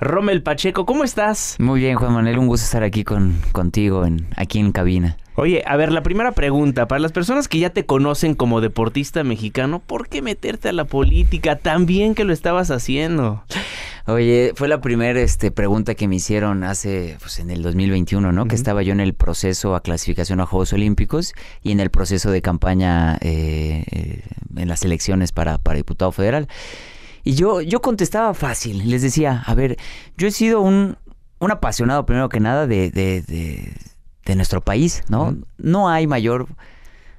Rommel Pacheco. ¿Cómo estás? Muy bien, Juan Manuel, un gusto estar aquí con, contigo, en, aquí en cabina. Oye, a ver, la primera pregunta, para las personas que ya te conocen como deportista mexicano, ¿por qué meterte a la política tan bien que lo estabas haciendo? Oye, fue la primera este, pregunta que me hicieron hace, pues en el 2021, ¿no? Que estaba yo en el proceso a clasificación a Juegos Olímpicos y en el proceso de campaña eh, eh, en las elecciones para, para diputado federal. Y yo, yo contestaba fácil, les decía, a ver, yo he sido un, un apasionado primero que nada de, de, de, nuestro país, ¿no? No hay mayor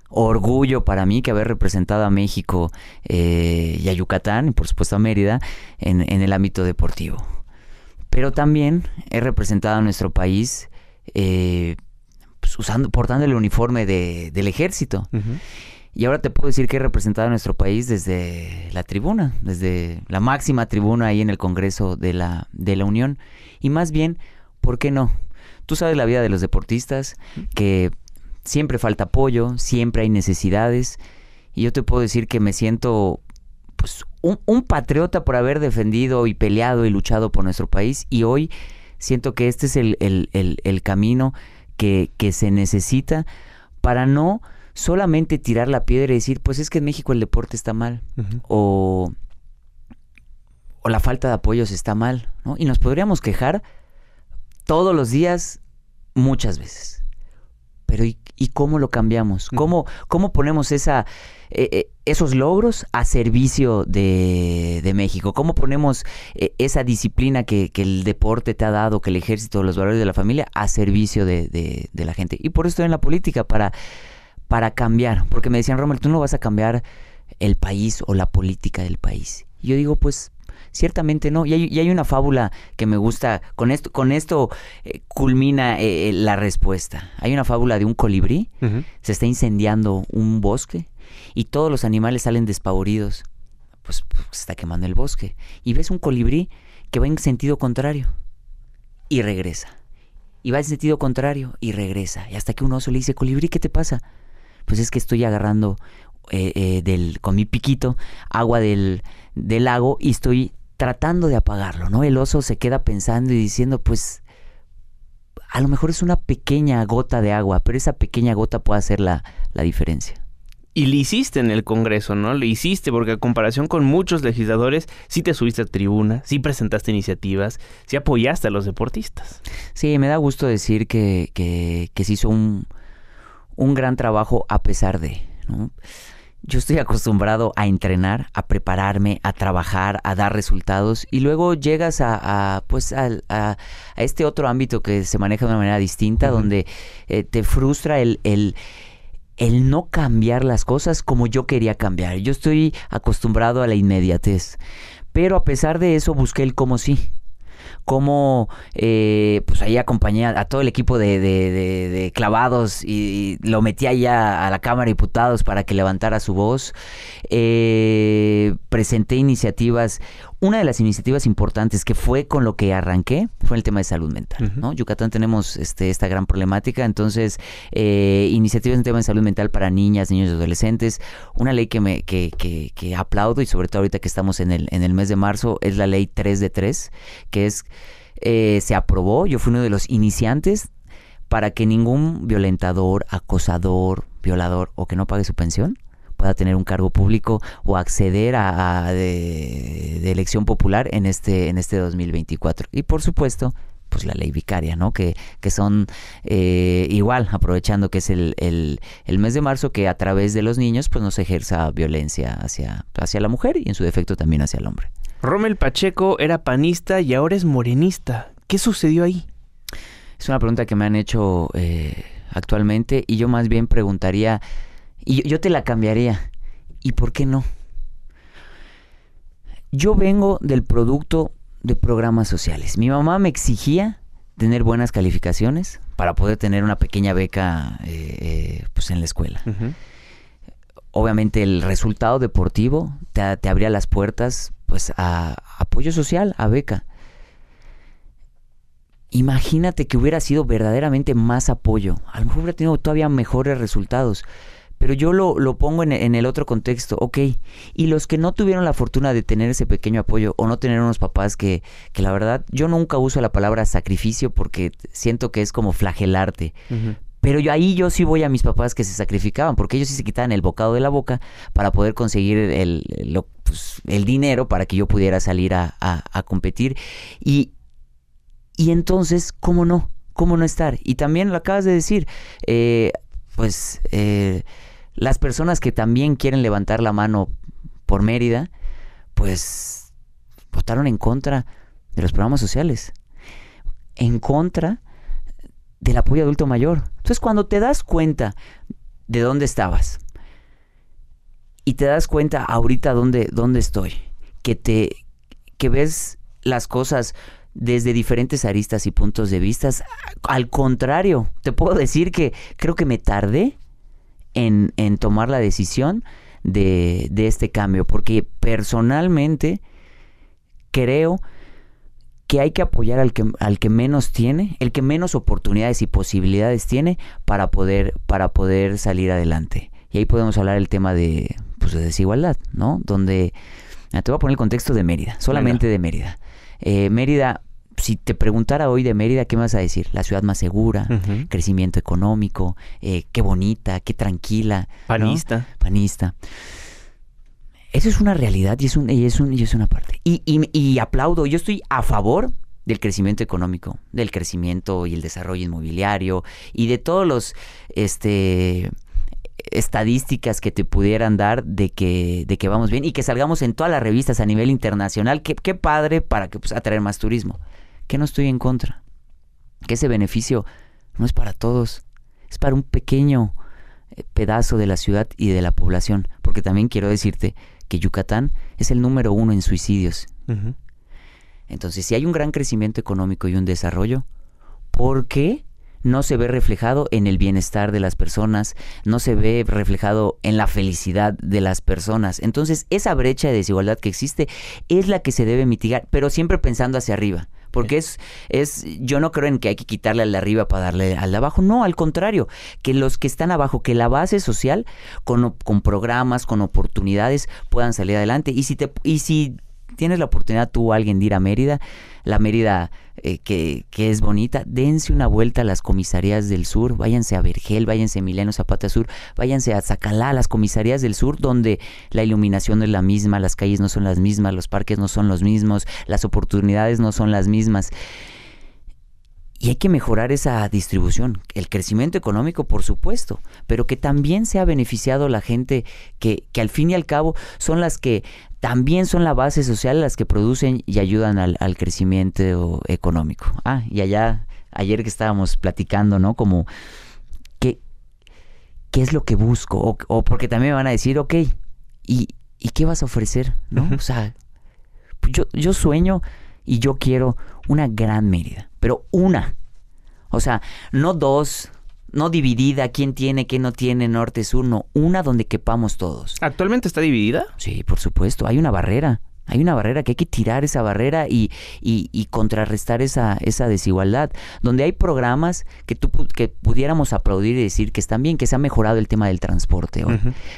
orgullo para mí que haber representado a México eh, y a Yucatán, y por supuesto a Mérida, en, en, el ámbito deportivo. Pero también he representado a nuestro país eh, pues, usando, portando el uniforme del ejército. Y ahora te puedo decir que he representado a nuestro país desde la tribuna, desde la máxima tribuna ahí en el Congreso de la, de la Unión. Y más bien, ¿por qué no? Tú sabes la vida de los deportistas, que siempre falta apoyo, siempre hay necesidades. Y yo te puedo decir que me siento pues, un, un patriota por haber defendido y peleado y luchado por nuestro país. Y hoy siento que este es el, camino que se necesita para no solamente tirar la piedra y decir, pues es que en México el deporte está mal o, o la falta de apoyos está mal, Y nos podríamos quejar todos los días, muchas veces. Pero ¿y, cómo lo cambiamos? ¿Cómo, ¿Cómo, ponemos esa, eh, eh, esos logros a servicio de, México? ¿Cómo ponemos eh, esa disciplina que, el deporte te ha dado, que el ejército, los valores de la familia, a servicio de, de la gente? Y por eso en la política, para para cambiar, porque me decían, Rommel, tú no vas a cambiar el país o la política del país. Y yo digo, pues ciertamente no. Y hay, y hay, una fábula que me gusta, con esto, con esto eh, culmina eh, eh, la respuesta. Hay una fábula de un colibrí, se está incendiando un bosque y todos los animales salen despavoridos, pues, pues se está quemando el bosque. Y ves un colibrí que va en sentido contrario y regresa. Y va en sentido contrario y regresa. Y hasta que un oso le dice, colibrí, ¿qué te pasa? pues es que estoy agarrando eh, eh, con mi piquito agua del, lago y estoy tratando de apagarlo, ¿no? El oso se queda pensando y diciendo, pues a lo mejor es una pequeña gota de agua, pero esa pequeña gota puede hacer la, diferencia y le hiciste en el Congreso, ¿no? Le hiciste porque a comparación con muchos legisladores, sí te subiste a tribuna, sí presentaste iniciativas, sí apoyaste a los deportistas. Sí, me da gusto decir que, que, que se hizo un, un gran trabajo a pesar de, ¿no? Yo estoy acostumbrado a entrenar, a prepararme, a trabajar, a dar resultados y luego llegas a, pues este otro ámbito que se maneja de una manera distinta, donde eh, te frustra el, el el no cambiar las cosas como yo quería cambiar. Yo estoy acostumbrado a la inmediatez. Pero a pesar de eso busqué el como sí cómo eh, pues ahí acompañé a, todo el equipo de, clavados y, lo metí allá a la Cámara de Diputados para que levantara su voz. Eh, presenté iniciativas una de las iniciativas importantes que fue con lo que arranqué fue el tema de salud mental. ¿no? Yucatán tenemos este, esta gran problemática, entonces eh, iniciativas en tema de salud mental para niñas, niños y adolescentes. Una ley que, me, que, que, aplaudo y sobre todo ahorita que estamos en el, en el mes de marzo es la ley 3 de 3, que es, eh, se aprobó, yo fui uno de los iniciantes para que ningún violentador, acosador, violador o que no pague su pensión pueda tener un cargo público o acceder a, de, elección popular en este, en este 2024. Y por supuesto, pues la ley vicaria, ¿no? Que, que son eh, igual, aprovechando que es el, mes de marzo, que a través de los niños, pues no se ejerza violencia hacia, hacia la mujer y en su defecto también hacia el hombre. Romel Pacheco era panista y ahora es morenista. ¿Qué sucedió ahí? Es una pregunta que me han hecho eh, actualmente y yo más bien preguntaría y yo, te la cambiaría. ¿Y por qué no? Yo vengo del producto de programas sociales. Mi mamá me exigía tener buenas calificaciones para poder tener una pequeña beca eh, eh, pues en la escuela. Obviamente el resultado deportivo te, te, abría las puertas pues a apoyo social, a beca. Imagínate que hubiera sido verdaderamente más apoyo. A lo mejor hubiera tenido todavía mejores resultados. Pero yo lo, lo pongo en, el otro contexto, ok. Y los que no tuvieron la fortuna de tener ese pequeño apoyo o no tener unos papás que, que la verdad, yo nunca uso la palabra sacrificio porque siento que es como flagelarte. Pero yo, ahí yo sí voy a mis papás que se sacrificaban, porque ellos sí se quitaban el bocado de la boca para poder conseguir el, lo, pues, el dinero para que yo pudiera salir a, competir. Y, y entonces, ¿cómo no? ¿Cómo no estar? Y también lo acabas de decir, eh, pues eh, las personas que también quieren levantar la mano por Mérida, pues votaron en contra de los programas sociales, en contra del apoyo adulto mayor. Entonces, cuando te das cuenta de dónde estabas y te das cuenta ahorita dónde, estoy, que te que ves las cosas desde diferentes aristas y puntos de vista. Al contrario, te puedo decir que creo que me tardé en, tomar la decisión de, este cambio, porque personalmente creo que hay que apoyar al que, al que menos tiene, el que menos oportunidades y posibilidades tiene para poder, para poder salir adelante. Y ahí podemos hablar el tema de, pues, de desigualdad, ¿no? Donde, te voy a poner el contexto de Mérida, solamente de Mérida. Eh, Mérida si te preguntara hoy de Mérida, ¿qué me vas a decir? La ciudad más segura, crecimiento económico, eh, qué bonita, qué tranquila. Panista. Panista. Eso es una realidad y es, un, y es, una parte. Y, y, aplaudo, yo estoy a favor del crecimiento económico, del crecimiento y el desarrollo inmobiliario y de todos los este, estadísticas que te pudieran dar de que, de que vamos bien y que salgamos en todas las revistas a nivel internacional. Qué, padre para que pues, atraer más turismo que no estoy en contra. Que ese beneficio no es para todos, es para un pequeño eh, pedazo de la ciudad y de la población. Porque también quiero decirte que Yucatán es el número uno en suicidios. Entonces, si hay un gran crecimiento económico y un desarrollo, ¿por qué no se ve reflejado en el bienestar de las personas, no se ve reflejado en la felicidad de las personas. Entonces, esa brecha de desigualdad que existe es la que se debe mitigar, pero siempre pensando hacia arriba. Porque es, es, yo no creo en que hay que quitarle al de arriba para darle al de abajo. No, al contrario, que los que están abajo, que la base social, con, con programas, con oportunidades, puedan salir adelante. Y si te, y si tienes la oportunidad tú alguien de ir a Mérida, la Mérida eh, que, que, es bonita, dense una vuelta a las comisarías del sur, váyanse a Vergel, váyanse a Mileno Zapata Sur, váyanse a Zacalá, las comisarías del sur, donde la iluminación no es la misma, las calles no son las mismas, los parques no son los mismos, las oportunidades no son las mismas. Y hay que mejorar esa distribución, el crecimiento económico, por supuesto, pero que también se ha beneficiado la gente que, que al fin y al cabo son las que también son la base social, las que producen y ayudan al, crecimiento económico. Ah, y allá, ayer que estábamos platicando, ¿no? Como, ¿qué, qué es lo que busco? O, porque también me van a decir, ok, ¿y, qué vas a ofrecer? ¿No? O sea, yo, yo sueño y yo quiero una gran Mérida pero una. O sea, no dos, no dividida, quién tiene, quién no tiene, norte, sur, no, una donde quepamos todos. ¿Actualmente está dividida? Sí, por supuesto, hay una barrera. Hay una barrera que hay que tirar esa barrera y, contrarrestar esa, esa desigualdad. Donde hay programas que, tú, que pudiéramos aplaudir y decir que están bien, que se ha mejorado el tema del transporte.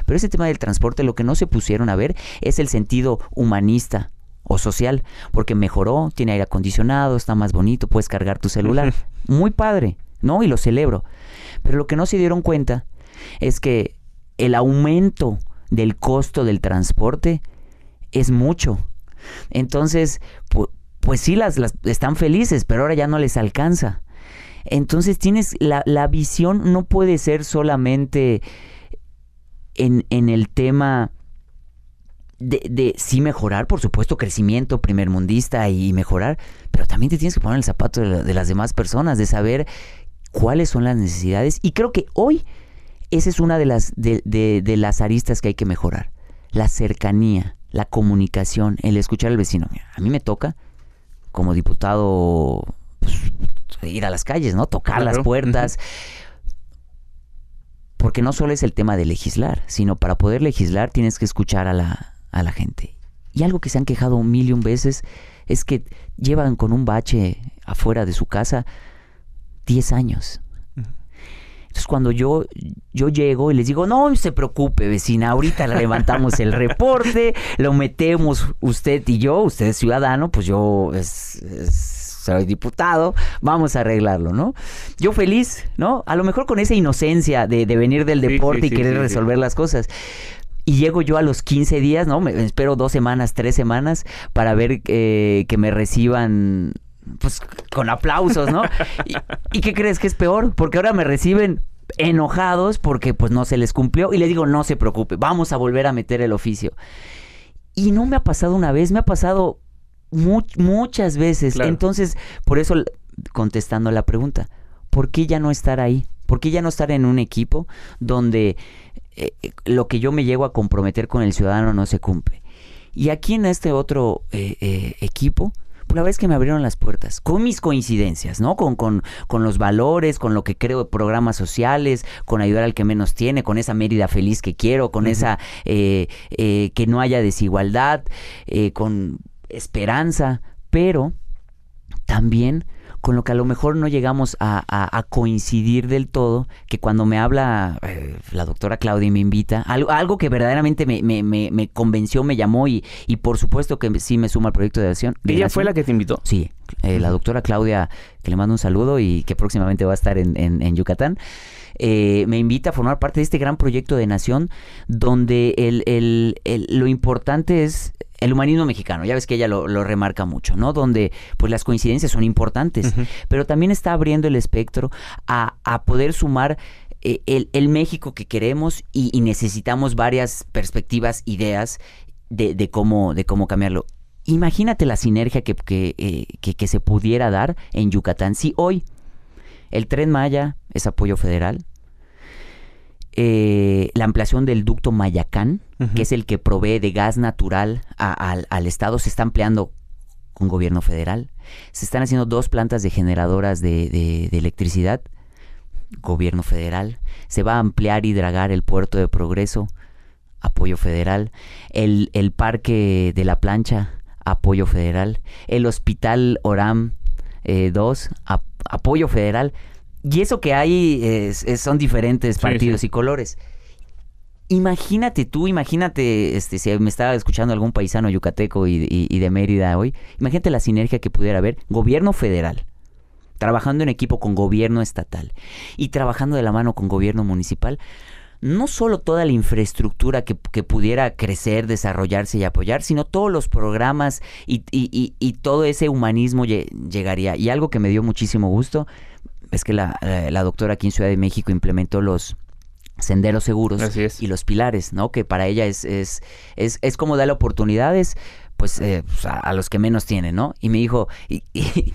Pero ese tema del transporte, lo que no se pusieron a ver es el sentido humanista o social, porque mejoró, tiene aire acondicionado, está más bonito, puedes cargar tu celular. Muy padre, ¿no? Y lo celebro. Pero lo que no se dieron cuenta es que el aumento del costo del transporte es mucho. Entonces, pues, sí, las, están felices, pero ahora ya no les alcanza. Entonces tienes, la, visión no puede ser solamente en, en el tema de, de, sí mejorar, por supuesto, crecimiento primermundista y mejorar, pero también te tienes que poner el zapato de, de, las demás personas, de saber cuáles son las necesidades. Y creo que hoy esa es una de las, de, las aristas que hay que mejorar. La cercanía, la comunicación, el escuchar al vecino. a mí me toca, como diputado, pues, ir a las calles, ¿no? Tocar las puertas. Porque no solo es el tema de legislar, sino para poder legislar tienes que escuchar a la, a la gente. Y algo que se han quejado un millón veces es que llevan con un bache afuera de su casa 10 años. Entonces cuando yo, yo llego y les digo, no se preocupe vecina, ahorita le levantamos el reporte, lo metemos usted y yo, usted es ciudadano, pues yo soy diputado, vamos a arreglarlo, ¿no? Yo feliz, ¿no? A lo mejor con esa inocencia de, venir del deporte y querer resolver las cosas y llego yo a los 15 días, ¿no? Me, espero dos semanas, tres semanas para ver eh, que me reciban pues con aplausos, ¿no? ¿Y, qué crees que es peor? Porque ahora me reciben enojados porque pues no se les cumplió y les digo, no se preocupe, vamos a volver a meter el oficio. Y no me ha pasado una vez, me ha pasado muchas veces. Entonces, por eso contestando la pregunta, ¿por qué ya no estar ahí? ¿Por qué ya no estar en un equipo donde eh, eh, lo que yo me llego a comprometer con el ciudadano no se cumple? Y aquí en este otro eh, equipo, pues la verdad es que me abrieron las puertas, con mis coincidencias, ¿no? Con, los valores, con lo que creo de programas sociales, con ayudar al que menos tiene, con esa Mérida feliz que quiero, con esa que no haya desigualdad, con esperanza, pero también con lo que a lo mejor no llegamos a, coincidir del todo, que cuando me habla eh, la doctora Claudia y me invita, algo, algo que verdaderamente me, me, me, convenció, me llamó y, por supuesto que sí me suma al proyecto de nación. ¿Ella fue la que te invitó? Sí, eh, la doctora Claudia, que le mando un saludo y que próximamente va a estar en, Yucatán. Eh, me invita a formar parte de este gran proyecto de nación donde el, el, lo importante es el humanismo mexicano, ya ves que ella lo, remarca mucho, ¿no? Donde pues las coincidencias son importantes, pero también está abriendo el espectro a, poder sumar eh, el, México que queremos y, necesitamos varias perspectivas, ideas de, cómo, de cómo cambiarlo. Imagínate la sinergia que, eh, que, que se pudiera dar en Yucatán si hoy el tren Maya es apoyo federal, eh, la ampliación del ducto Mayacán, que es el que provee de gas natural al Estado, se está ampliando con gobierno federal. Se están haciendo dos plantas de generadoras de, electricidad, gobierno federal. Se va a ampliar y dragar el puerto de progreso, apoyo federal. El, parque de la plancha, apoyo federal. El hospital Oram 2, eh, apoyo federal. Y eso que hay son diferentes partidos y colores. Imagínate tú, imagínate, este, si me estaba escuchando algún paisano yucateco y, de Mérida hoy, imagínate la sinergia que pudiera haber gobierno federal, trabajando en equipo con gobierno estatal y trabajando de la mano con gobierno municipal, no solo toda la infraestructura que, pudiera crecer, desarrollarse y apoyar, sino todos los programas y, todo ese humanismo llegaría. Y algo que me dio muchísimo gusto es que eh, la, doctora aquí en Ciudad de México implementó los senderos seguros y los pilares, ¿no? Que para ella es, es, como darle oportunidades pues, eh, pues a, los que menos tienen, ¿no? Y me dijo, y,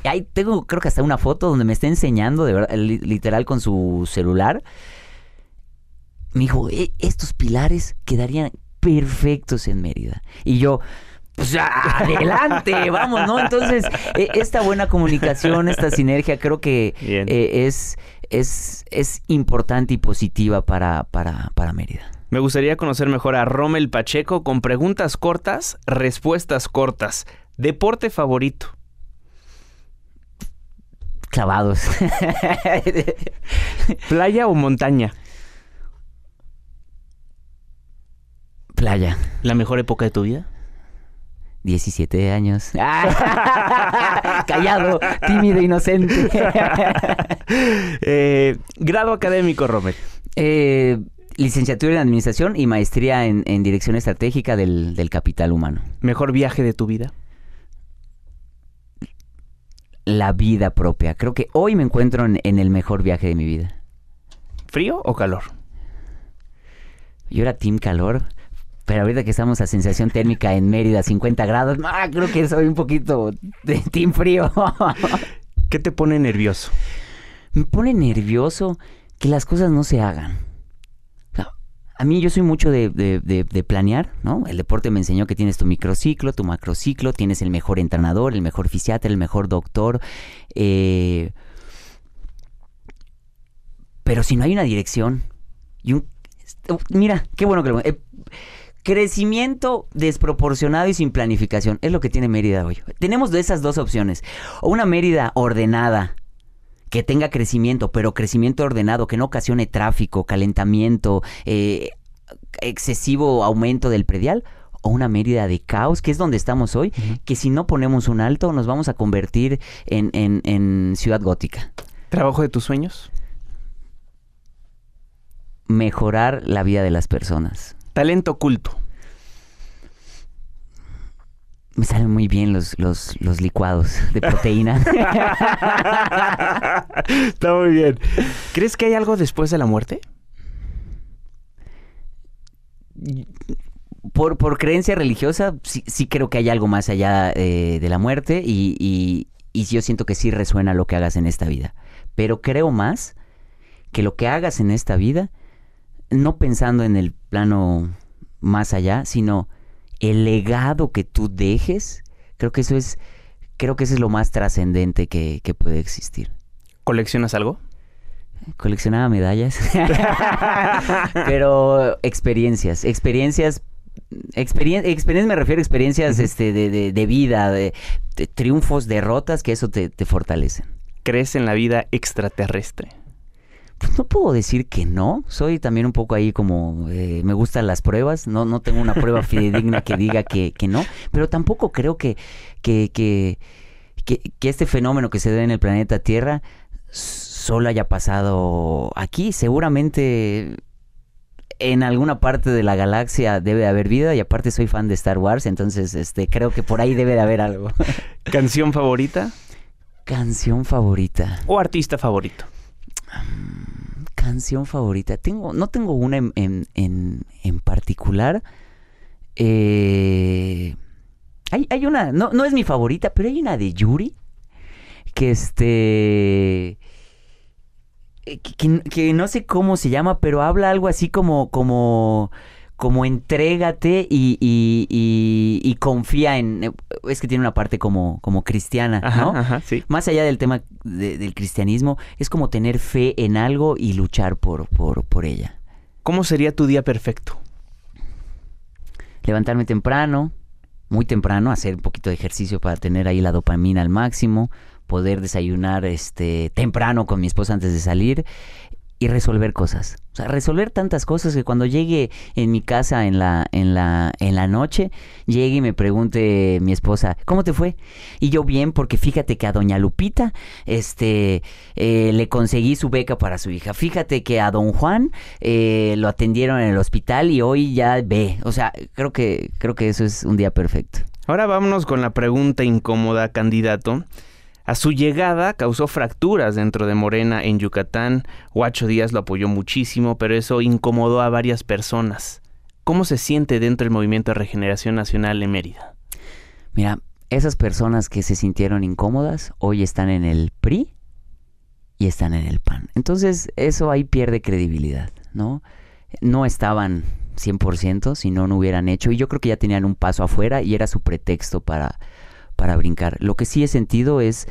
ahí tengo creo que hasta una foto donde me está enseñando, de verdad, literal con su celular. Me dijo, eh, estos pilares quedarían perfectos en Mérida. Y yo, pues adelante, vamos, ¿no? Entonces, e, esta buena comunicación, esta sinergia, creo que eh, es, es, importante y positiva para, para, para Mérida. Me gustaría conocer mejor a Rommel Pacheco con preguntas cortas, respuestas cortas. Deporte favorito clavados. ¿Playa o montaña? Playa. ¿La mejor época de tu vida? 17 años. Callado, tímido, inocente. Eh, grado académico, Robert. Eh, licenciatura en Administración y maestría en, Dirección Estratégica del, Capital Humano. ¿Mejor viaje de tu vida? La vida propia. Creo que hoy me encuentro en, en el mejor viaje de mi vida. ¿Frío o calor? Yo era team calor, pero ahorita que estamos a sensación térmica en Mérida, 50 grados, creo que soy un poquito de team frío. ¿Qué te pone nervioso? Me pone nervioso que las cosas no se hagan. A mí yo soy mucho de, planear, ¿no? El deporte me enseñó que tienes tu microciclo, tu macrociclo, tienes el mejor entrenador, el mejor fisiatra, el mejor doctor. Eh, pero si no hay una dirección y Mira, qué bueno que lo... Eh, Crecimiento desproporcionado y sin planificación. Es lo que tiene Mérida hoy. Tenemos de esas dos opciones. O una Mérida ordenada, que tenga crecimiento, pero crecimiento ordenado, que no ocasione tráfico, calentamiento, eh, excesivo aumento del predial. O una Mérida de caos, que es donde estamos hoy, que si no ponemos un alto nos vamos a convertir en ciudad gótica. ¿Trabajo de tus sueños? Mejorar la vida de las personas Talento oculto. Me salen muy bien los, licuados de proteína. Está muy bien. ¿Crees que hay algo después de la muerte? Por, creencia religiosa, sí, creo que hay algo más allá eh, de la muerte y, y, yo siento que sí resuena lo que hagas en esta vida. Pero creo más que lo que hagas en esta vida, no pensando en el plano más allá, sino el legado que tú dejes. Creo que eso es, creo que eso es lo más trascendente que, que puede existir. ¿Coleccionas algo? Coleccionaba medallas. Pero experiencias, experiencias Experiencias me refiero a experiencias este, de, de vida, de, triunfos, derrotas, que eso te, te fortalecen. ¿Crees en la vida extraterrestre? Pues, no puedo decir que no. Soy también un poco ahí como eh, me gustan las pruebas. No, no tengo una prueba fidedigna que diga que, no. Pero tampoco creo que, que, este fenómeno que se da en el planeta Tierra solo haya pasado aquí. Seguramente en alguna parte de la galaxia debe de haber vida y aparte soy fan de Star Wars, entonces este creo que por ahí debe de haber algo. ¿Canción favorita? Canción favorita. ¿O artista favorito? Mm canción favorita? Tengo, no tengo una en, en, en, particular. Eh, hay, una, no, es mi favorita, pero hay una de Yuri. Que este. Eh, que, no sé cómo se llama, pero habla algo así como, como como entrégate y, y, y, confía en... Eh, es que tiene una parte como, como cristiana, ¿no? Ajá, sí. Más allá del tema del cristianismo, es como tener fe en algo y luchar por, por, por ella. ¿Cómo sería tu día perfecto? Levantarme temprano, muy temprano, hacer un poquito de ejercicio para tener ahí la dopamina al máximo, poder desayunar este temprano con mi esposa antes de salir y resolver cosas. O sea, resolver tantas cosas que cuando llegue en mi casa en la, en la, en la noche, llegue y me pregunte mi esposa, ¿cómo te fue? Y yo bien, porque fíjate que a doña Lupita, este, eh, le conseguí su beca para su hija. Fíjate que a don Juan eh, lo atendieron en el hospital y hoy ya ve. O sea, creo que, creo que eso es un día perfecto. Ahora vámonos con la pregunta incómoda, candidato. A su llegada causó fracturas dentro de Morena en Yucatán. Guacho Díaz lo apoyó muchísimo, pero eso incomodó a varias personas. ¿Cómo se siente dentro del movimiento de regeneración nacional en Mérida? Mira, esas personas que se sintieron incómodas hoy están en el PRI y están en el PAN. Entonces eso ahí pierde credibilidad, ¿no? No estaban 100%, si no, no hubieran hecho. Y yo creo que ya tenían un paso afuera y era su pretexto para para brincar. Lo que sí he sentido es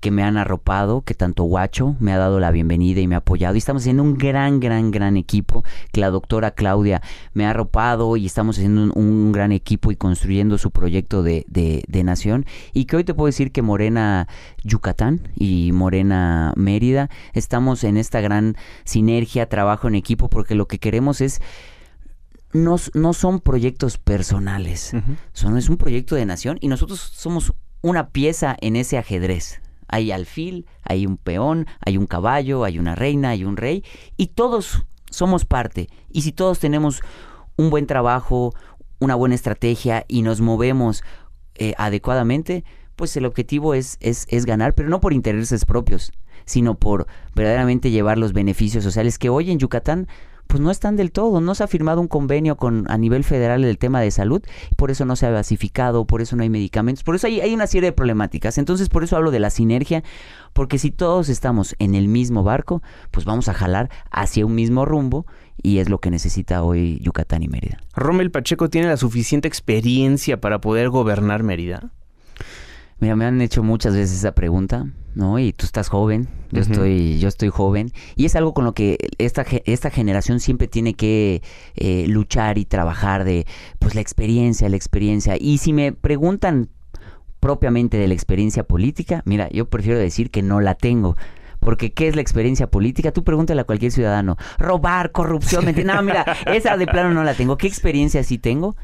que me han arropado, que tanto Guacho me ha dado la bienvenida y me ha apoyado. Y estamos haciendo un gran, gran, gran equipo, que la doctora Claudia me ha arropado y estamos haciendo un, gran equipo y construyendo su proyecto de, de, nación. Y que hoy te puedo decir que Morena Yucatán y Morena Mérida estamos en esta gran sinergia, trabajo en equipo, porque lo que queremos es no, no son proyectos personales, son, es un proyecto de nación y nosotros somos una pieza en ese ajedrez. Hay alfil, hay un peón, hay un caballo, hay una reina, hay un rey y todos somos parte. Y si todos tenemos un buen trabajo, una buena estrategia y nos movemos eh, adecuadamente, pues el objetivo es, es, es ganar, pero no por intereses propios, sino por verdaderamente llevar los beneficios sociales que hoy en Yucatán pues no están del todo. No se ha firmado un convenio con a nivel federal el tema de salud, por eso no se ha basificado, por eso no hay medicamentos, por eso hay, hay una serie de problemáticas. Entonces, por eso hablo de la sinergia, porque si todos estamos en el mismo barco, pues vamos a jalar hacia un mismo rumbo y es lo que necesita hoy Yucatán y Mérida. ¿Rommel Pacheco tiene la suficiente experiencia para poder gobernar Mérida? Mira, me han hecho muchas veces esa pregunta, ¿no? Y tú estás joven, yo estoy, yo estoy joven. Y es algo con lo que esta, esta generación siempre tiene que eh, luchar y trabajar de, pues, la experiencia, la experiencia. Y si me preguntan propiamente de la experiencia política, mira, yo prefiero decir que no la tengo. Porque ¿qué es la experiencia política? Tú pregúntale a cualquier ciudadano. Robar, corrupción, No, mira, esa de plano no la tengo. ¿Qué experiencia sí tengo?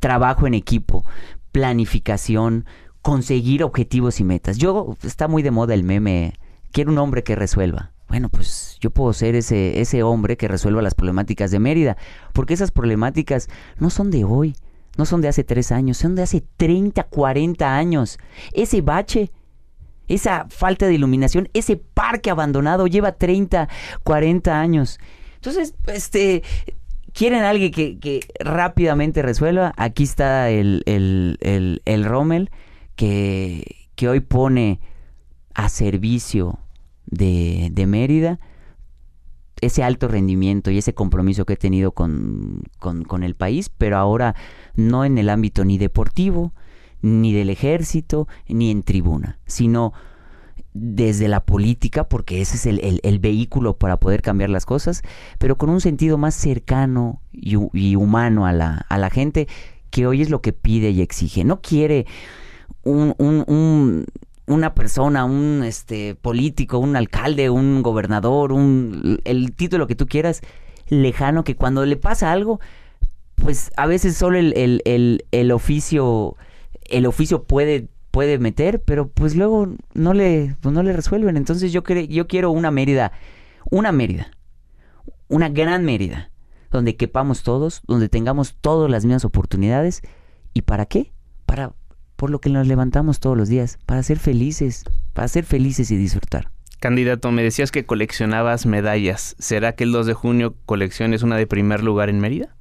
Trabajo en equipo, planificación, conseguir objetivos y metas. Yo, está muy de moda el meme, quiero un hombre que resuelva. Bueno, pues yo puedo ser ese, ese hombre que resuelva las problemáticas de Mérida, porque esas problemáticas no son de hoy, no son de hace tres años, son de hace 30, 40 años. Ese bache, esa falta de iluminación, ese parque abandonado lleva 30, 40 años. Entonces, este, quieren alguien que, rápidamente resuelva, aquí está el, el, el, el Rommel que, que hoy pone a servicio de, de, Mérida ese alto rendimiento y ese compromiso que he tenido con, con, el país, pero ahora no en el ámbito ni deportivo, ni del ejército, ni en tribuna, sino desde la política, porque ese es el, vehículo para poder cambiar las cosas, pero con un sentido más cercano y, humano a la, a la gente, que hoy es lo que pide y exige. No quiere un, una persona, un este, político, un alcalde, un gobernador, un, el título que tú quieras, lejano, que cuando le pasa algo, pues a veces solo el, oficio, el oficio puede puede meter, pero pues luego no le, pues, no le resuelven. Entonces yo, yo quiero una Mérida, una Mérida, una gran Mérida, donde quepamos todos, donde tengamos todas las mismas oportunidades. ¿Y para qué? Para por lo que nos levantamos todos los días, para ser felices, para ser felices y disfrutar. Candidato, me decías que coleccionabas medallas. ¿Será que el 2 de junio colecciones una de primer lugar en Mérida?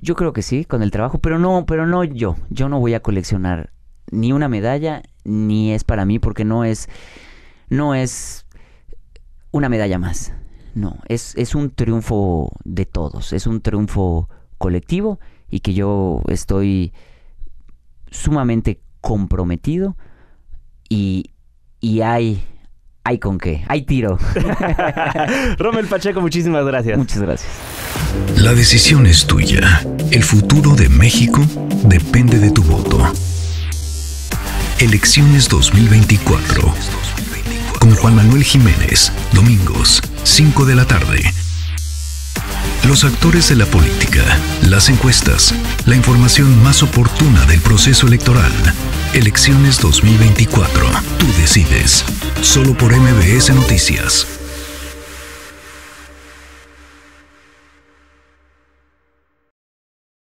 Yo creo que sí, con el trabajo, pero no, pero no yo. Yo no voy a coleccionar ni una medalla, ni es para mí, porque no es, no es una medalla más. No, es, es un triunfo de todos, es un triunfo colectivo y que yo estoy sumamente comprometido y, y hay, hay con qué, hay tiro. Romel Pacheco, muchísimas gracias. Muchas gracias. La decisión es tuya. El futuro de México depende de tu voto. Elecciones 2024. Con Juan Manuel Jiménez, domingos, 5 de la tarde. Los actores de la política, las encuestas, la información más oportuna del proceso electoral. Elecciones 2024. Tú decides. Solo por MBS Noticias.